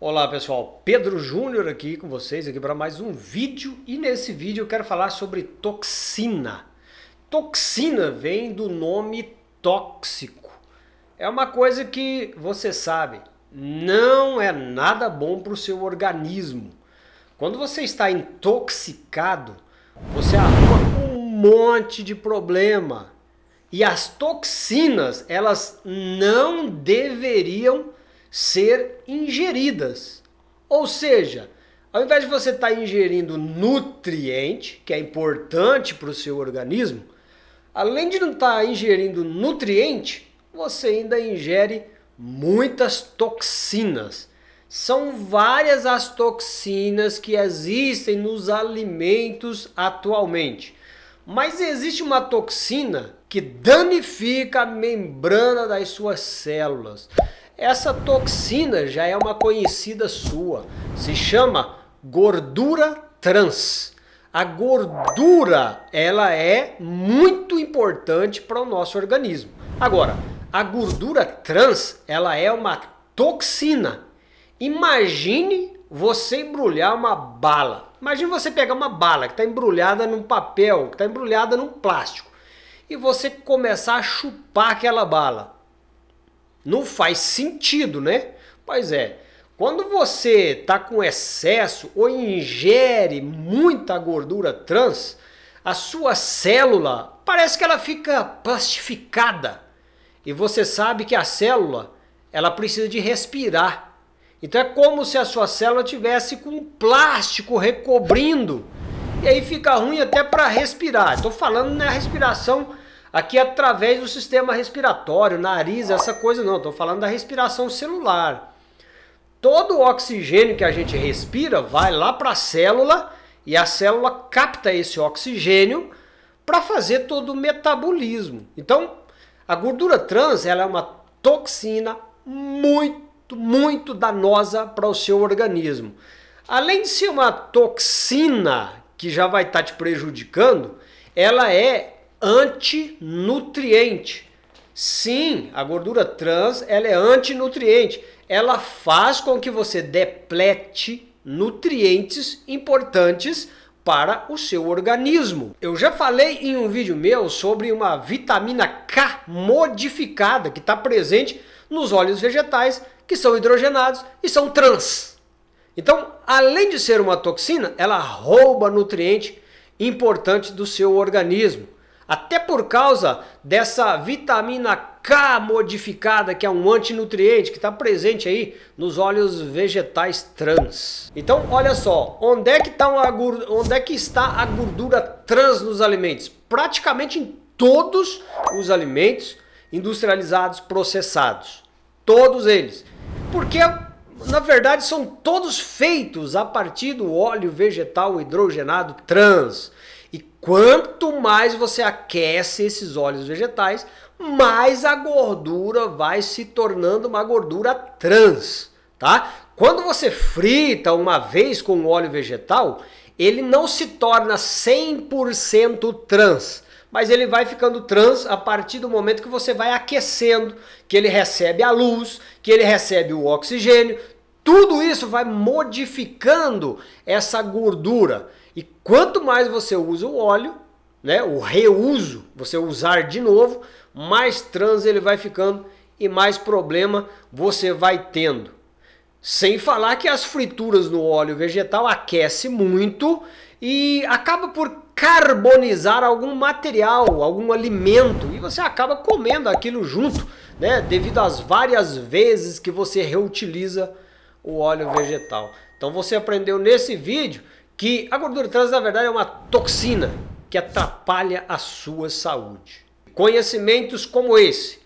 Olá pessoal, Pedro Júnior aqui com vocês aqui para mais um vídeo e nesse vídeo eu quero falar sobre toxina. Toxina vem do nome tóxico. É uma coisa que você sabe, não é nada bom para o seu organismo. Quando você está intoxicado, você arruma um monte de problema. E as toxinas, elas não deveriam ser ingeridas. Ou seja, ao invés de você estar tá ingerindo nutriente, que é importante para o seu organismo, além de não estar tá ingerindo nutriente, você ainda ingere muitas toxinas. São várias as toxinas que existem nos alimentos atualmente. Mas existe uma toxina que danifica a membrana das suas células. Essa toxina já é uma conhecida sua. Se chama gordura trans. A gordura, ela é muito importante para o nosso organismo. Agora, a gordura trans, ela é uma toxina. Imagine você embrulhar uma bala. Imagine você pegar uma bala que está embrulhada num papel, que está embrulhada num plástico, e você começar a chupar aquela bala. Não faz sentido, né? Pois é. Quando você está com excesso ou ingere muita gordura trans, a sua célula parece que ela fica plastificada. E você sabe que a célula, ela precisa de respirar. Então é como se a sua célula tivesse com um plástico recobrindo. E aí fica ruim até para respirar. Estou falando na respiração Aqui é através do sistema respiratório, nariz, essa coisa não. Estou falando da respiração celular. Todo o oxigênio que a gente respira vai lá para a célula e a célula capta esse oxigênio para fazer todo o metabolismo. Então, a gordura trans ela é uma toxina muito, muito danosa para o seu organismo. Além de ser uma toxina que já vai estar tá te prejudicando, ela é antinutriente. Sim, a gordura trans ela é antinutriente. Ela faz com que você deplete nutrientes importantes para o seu organismo. Eu já falei em um vídeo meu sobre uma vitamina K modificada que está presente nos óleos vegetais que são hidrogenados e são trans. Então, além de ser uma toxina, ela rouba nutriente importante do seu organismo. Até por causa dessa vitamina K modificada, que é um antinutriente que está presente aí nos óleos vegetais trans. Então, olha só, onde é que, tá uma, onde é que está a gordura trans nos alimentos? Praticamente em todos os alimentos industrializados, processados. Todos eles. Porque na verdade, são todos feitos a partir do óleo vegetal hidrogenado trans. Quanto mais você aquece esses óleos vegetais, mais a gordura vai se tornando uma gordura trans, tá? Quando você frita uma vez com óleo vegetal, ele não se torna 100% trans, mas ele vai ficando trans a partir do momento que você vai aquecendo, que ele recebe a luz, que ele recebe o oxigênio, tudo isso vai modificando essa gordura. E quanto mais você usa o óleo, né, o reuso, você usar de novo, mais trans ele vai ficando e mais problema você vai tendo. Sem falar que as frituras no óleo vegetal aquece muito e acaba por carbonizar algum material, algum alimento e você acaba comendo aquilo junto, né? Devido às várias vezes que você reutiliza o óleo vegetal. Então você aprendeu nesse vídeo que a gordura trans na verdade é uma toxina que atrapalha a sua saúde. Conhecimentos como esse,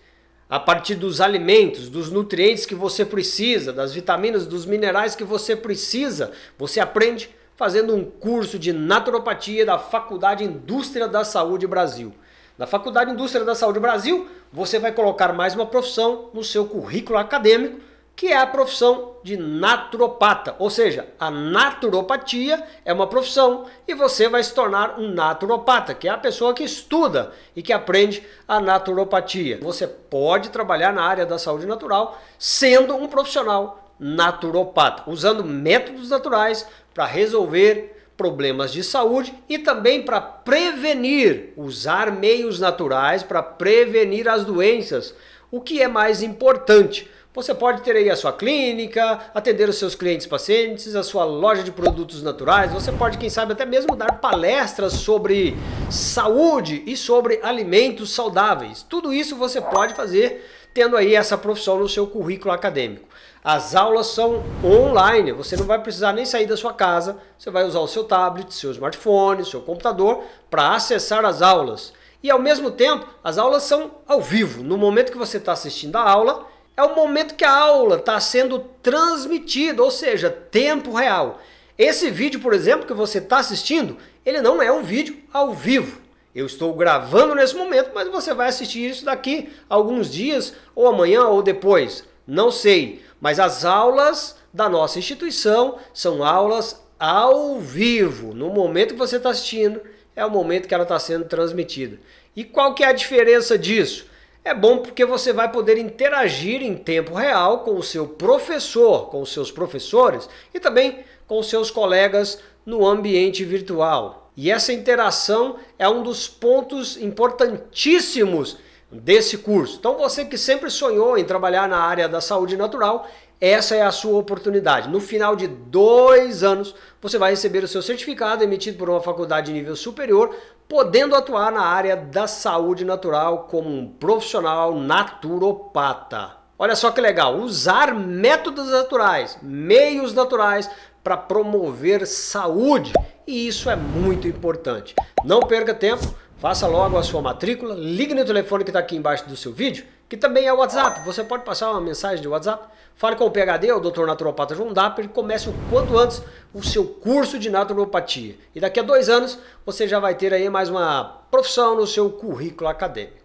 a partir dos alimentos, dos nutrientes que você precisa, das vitaminas, dos minerais que você precisa, você aprende fazendo um curso de naturopatia da Faculdade Indústria da Saúde Brasil. Na Faculdade Indústria da Saúde Brasil, você vai colocar mais uma profissão no seu currículo acadêmico que é a profissão de naturopata, ou seja, a naturopatia é uma profissão e você vai se tornar um naturopata, que é a pessoa que estuda e que aprende a naturopatia. Você pode trabalhar na área da saúde natural sendo um profissional naturopata, usando métodos naturais para resolver problemas de saúde e também para prevenir, usar meios naturais para prevenir as doenças. O que é mais importante? Você pode ter aí a sua clínica, atender os seus clientes pacientes, a sua loja de produtos naturais, você pode, quem sabe, até mesmo dar palestras sobre saúde e sobre alimentos saudáveis. Tudo isso você pode fazer tendo aí essa profissão no seu currículo acadêmico. As aulas são online, você não vai precisar nem sair da sua casa, você vai usar o seu tablet, seu smartphone, seu computador para acessar as aulas. E ao mesmo tempo, as aulas são ao vivo. No momento que você está assistindo a aula, é o momento que a aula está sendo transmitida, ou seja, tempo real. Esse vídeo, por exemplo, que você está assistindo, ele não é um vídeo ao vivo. Eu estou gravando nesse momento, mas você vai assistir isso daqui alguns dias, ou amanhã, ou depois. Não sei. Mas as aulas da nossa instituição são aulas ao vivo. No momento que você está assistindo, é o momento que ela está sendo transmitida. E qual que é a diferença disso? É bom porque você vai poder interagir em tempo real com o seu professor, com os seus professores e também com os seus colegas no ambiente virtual. E essa interação é um dos pontos importantíssimos desse curso. Então você que sempre sonhou em trabalhar na área da saúde natural, essa é a sua oportunidade. No final de dois anos, você vai receber o seu certificado emitido por uma faculdade de nível superior podendo atuar na área da saúde natural como um profissional naturopata. Olha só que legal, usar métodos naturais, meios naturais para promover saúde e isso é muito importante. Não perca tempo, faça logo a sua matrícula, ligue no telefone que está aqui embaixo do seu vídeo que também é o WhatsApp. Você pode passar uma mensagem de WhatsApp, fale com o PHD, o Dr. Naturopata João Dapper, e comece o quanto antes o seu curso de naturopatia. E daqui a dois anos você já vai ter aí mais uma profissão no seu currículo acadêmico.